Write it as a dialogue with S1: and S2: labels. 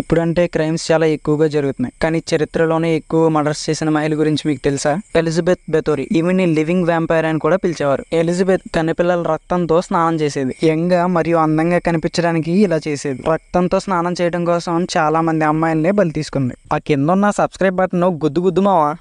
S1: ఇప్పుడంటే క్రైమ్స్ చాలా ఎక్కువగా జరుగుతున్నాయి కానీ చరిత్రలోనే ఎక్కువ మర్డర్స్ చేసిన మహిళ గురించి మీకు తెలుసా ఎలిజబెత్ బెతోరి ఈమెని లివింగ్ వ్యాంపైర్ అని కూడా పిలిచేవారు ఎలిజబెత్ కనిపిల్లల రక్తంతో స్నానం చేసేది యంగ్ మరియు అందంగా కనిపించడానికి ఇలా చేసేది రక్తంతో స్నానం చేయడం కోసం చాలా మంది అమ్మాయిలనే బలి తీసుకుంది
S2: ఆ కింద ఉన్న సబ్స్క్రైబ్ బటన్ గుద్దు గుద్దు మావా